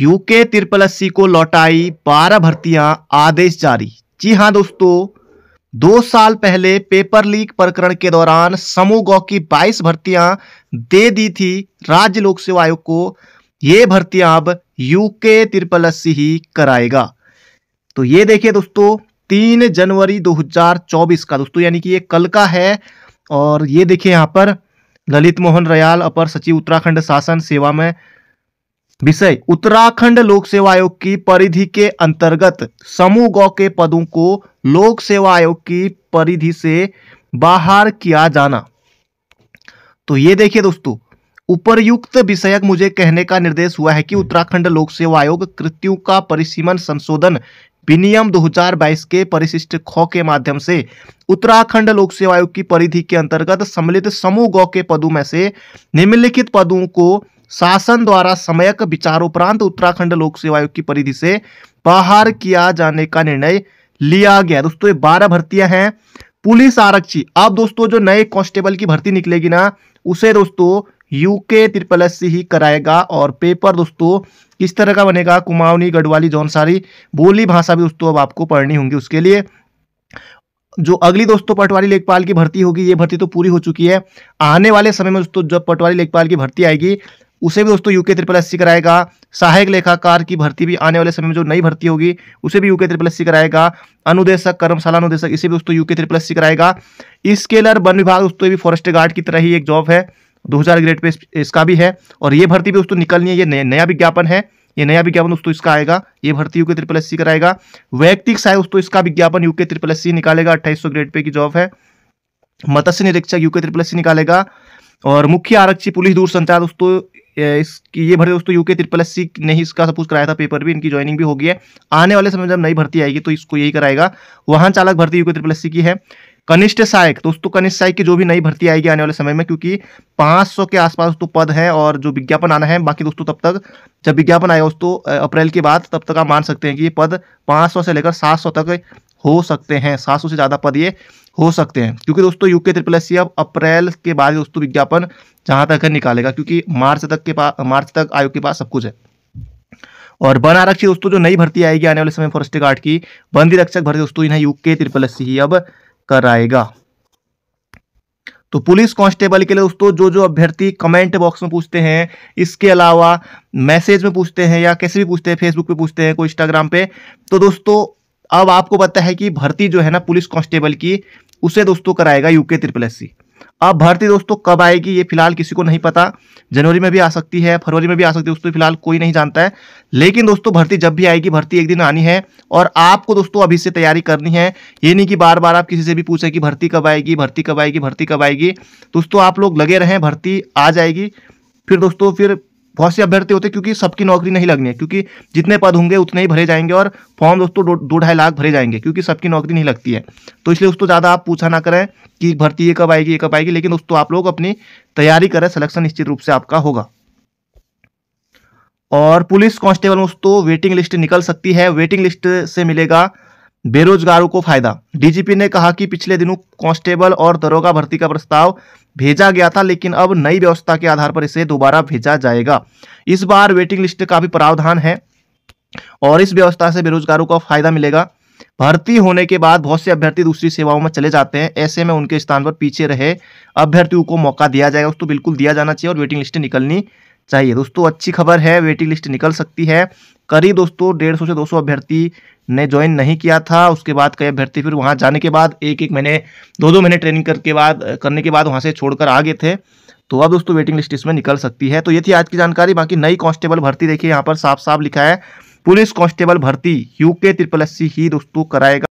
UK triple अस्सी को लौटाई बारह भर्तियां आदेश जारी जी हां दोस्तों दो साल पहले पेपर लीक प्रकरण के दौरान समूह गौ की 22 भर्तियां दे दी थी राज्य लोक सेवा आयोग को ये भर्तियां अब यूके त्रिपल अस्सी ही कराएगा तो ये देखिए दोस्तों तीन जनवरी 2024 का दोस्तों यानी कि ये कल का है और ये देखिए यहाँ पर ललित मोहन रयाल अपर सचिव उत्तराखंड शासन सेवा में विषय उत्तराखंड लोक सेवा आयोग की परिधि के अंतर्गत समूह गौ के पदों को लोक सेवा आयोग की परिधि से बाहर किया जाना तो ये देखिए दोस्तों उपरयुक्त विषयक मुझे कहने का निर्देश हुआ है कि हम्म। उत्तराखंड लोक सेवा आयोग कृत्यों का परिसीमन संशोधन विनियम 2022 के परिशिष्ट खो के माध्यम से उत्तराखंड लोक सेवा आयोग की परिधि के अंतर्गत सम्मिलित समूह गौ के पदों में से निम्नलिखित पदों को शासन द्वारा समयक विचारोपरांत उत्तराखंड लोक सेवा आयोग की परिधि से बाहर किया जाने का निर्णय लिया गया दोस्तों ये बारह भर्तियां हैं पुलिस आरक्षी अब दोस्तों जो नए कांस्टेबल की भर्ती निकलेगी ना उसे दोस्तों यूके ट्रिपल एस ही कराएगा और पेपर दोस्तों किस तरह का बनेगा कुमाऊनी गढ़वाली जौनसारी बोली भाषा भी दोस्तों अब आपको पढ़नी होंगी उसके लिए जो अगली दोस्तों पटवारी लेखपाल की भर्ती होगी ये भर्ती तो पूरी हो चुकी है आने वाले समय में दोस्तों जब पटवारी लेखपाल की भर्ती आएगी उसे भी दोस्तों यूके ट्रिपल एस कराएगा सहायक लेखाकार की भर्ती भी आने वाले समय में जो नई भर्ती होगी उसे भी यूके ट्रिपल एस कराएगा अनुदेशक कर्मशाला अनुदेशक इसे भी दोस्तों यूके ट्रिपल एस कराएगा स्केलर वन विभाग दोस्तों भी फॉरेस्ट गार्ड की तरह ही एक जॉब है दो ग्रेड पे इसका भी है और ये भर्ती भी दोस्तों निकलनी है ये नया विज्ञापन है ये नया विज्ञापन दोस्तों इसका आएगा ये भर्ती यूके ट्रिपल एस कराएगा वैयक्तिक सहायक दोस्तों इसका विज्ञापन यूके ट्रिपल एस निकालेगा अट्ठाईस ग्रेड पे की जॉब है मत्स्य निरीक्षक यूके ट्रिपल एस निकालेगा और मुख्य आरक्षी पुलिस दूर संचार दोस्तों इसकी ये भरे दोस्तों यूके ट्रिपल एस सी ने ही इसका सपोज कराया था पेपर भी इनकी ज्वाइनिंग भी होगी है आने वाले समय जब नई भर्ती आएगी तो इसको यही कराएगा वाहन चालक भर्ती यूके ट्रिपल एस सी की है कनिष्ठ सहायक दोस्तों कनिष्ठ सहायक की जो भी नई भर्ती आएगी आने वाले समय में क्योंकि 500 के आसपास तो पद हैं और जो विज्ञापन आना है बाकी दोस्तों तब तक जब विज्ञापन आएगा दोस्तों अप्रैल के बाद तब तक आप मान सकते हैं कि ये पद 500 से लेकर 700 तक हो सकते हैं सात से ज़्यादा पद ये हो सकते हैं क्योंकि दोस्तों यूके ट्रिपल एस अब अप्रैल के बाद दोस्तों विज्ञापन जहाँ तक है निकालेगा क्योंकि मार्च तक के पास मार्च तक आयोग के पास सब कुछ है और वन आरक्षी दोस्तों जो नई भर्ती आएगी आने वाले समय फॉरेस्ट गार्ड की बंदी रक्षक भर्ती दोस्तों इन्हें यूके ट्रिपल एस ही अब कराएगा तो पुलिस कांस्टेबल के लिए दोस्तों जो जो अभ्यर्थी कमेंट बॉक्स में पूछते हैं इसके अलावा मैसेज में पूछते हैं या कैसे भी पूछते हैं फेसबुक पे पूछते हैं कोई इंस्टाग्राम पे तो दोस्तों अब आपको पता है कि भर्ती जो है ना पुलिस कांस्टेबल की उसे दोस्तों कराएगा यूके ट्रिपल एस सी अब भर्ती दोस्तों कब आएगी ये फिलहाल किसी को नहीं पता जनवरी में भी आ सकती है फरवरी में भी आ सकती है दोस्तों फिलहाल कोई नहीं जानता है लेकिन दोस्तों भर्ती जब भी आएगी भर्ती एक दिन आनी है और आपको दोस्तों अभी से तैयारी करनी है ये नहीं कि बार बार आप किसी से भी पूछें कि भर्ती कब आएगी भर्ती कब आएगी भर्ती कब आएगी दोस्तों आप लोग लगे रहें भर्ती आ जाएगी फिर दोस्तों फिर बहुत से अभ्यर्थी होते हैं क्योंकि सबकी नौकरी नहीं लगनी है क्योंकि जितने पद होंगे उतने ही भरे जाएंगे और फॉर्म दोस्तों दो ढाई लाख भरे जाएंगे क्योंकि सबकी नौकरी नहीं लगती है तो इसलिए दोस्तों ज़्यादा आप पूछा ना करें कि भर्ती ये कब आएगी ये कब आएगी लेकिन दोस्तों आप लोग अपनी तैयारी करें सिलेक्शन निश्चित रूप से आपका होगा और पुलिस कांस्टेबल दोस्तों वेटिंग लिस्ट निकल सकती है वेटिंग लिस्ट से मिलेगा बेरोजगारों को फायदा डीजीपी ने कहा कि पिछले दिनों कांस्टेबल और दरोगा भर्ती का प्रस्ताव भेजा गया था लेकिन अब नई व्यवस्था के आधार पर इसे दोबारा भेजा जाएगा इस बार वेटिंग लिस्ट का भी प्रावधान है और इस व्यवस्था से बेरोजगारों को फायदा मिलेगा भर्ती होने के बाद बहुत से अभ्यर्थी दूसरी सेवाओं में चले जाते हैं ऐसे में उनके स्थान पर पीछे रहे अभ्यर्थियों को मौका दिया जाएगा उसको बिल्कुल दिया जाना चाहिए और वेटिंग लिस्ट निकलनी चाहिए दोस्तों अच्छी खबर है वेटिंग लिस्ट निकल सकती है करीब दोस्तों डेढ़ सौ से दो सौ अभ्यर्थी ने ज्वाइन नहीं किया था उसके बाद कई अभ्यर्थी फिर वहाँ जाने के बाद एक एक महीने दो दो महीने ट्रेनिंग करके बाद करने के बाद वहाँ से छोड़कर आ गए थे तो अब दोस्तों वेटिंग लिस्ट इसमें निकल सकती है तो ये थी आज की जानकारी बाकी नई कांस्टेबल भर्ती देखिए यहाँ पर साफ साफ लिखा है पुलिस कांस्टेबल भर्ती यूके ट्रिपल एस ही दोस्तों कराएगा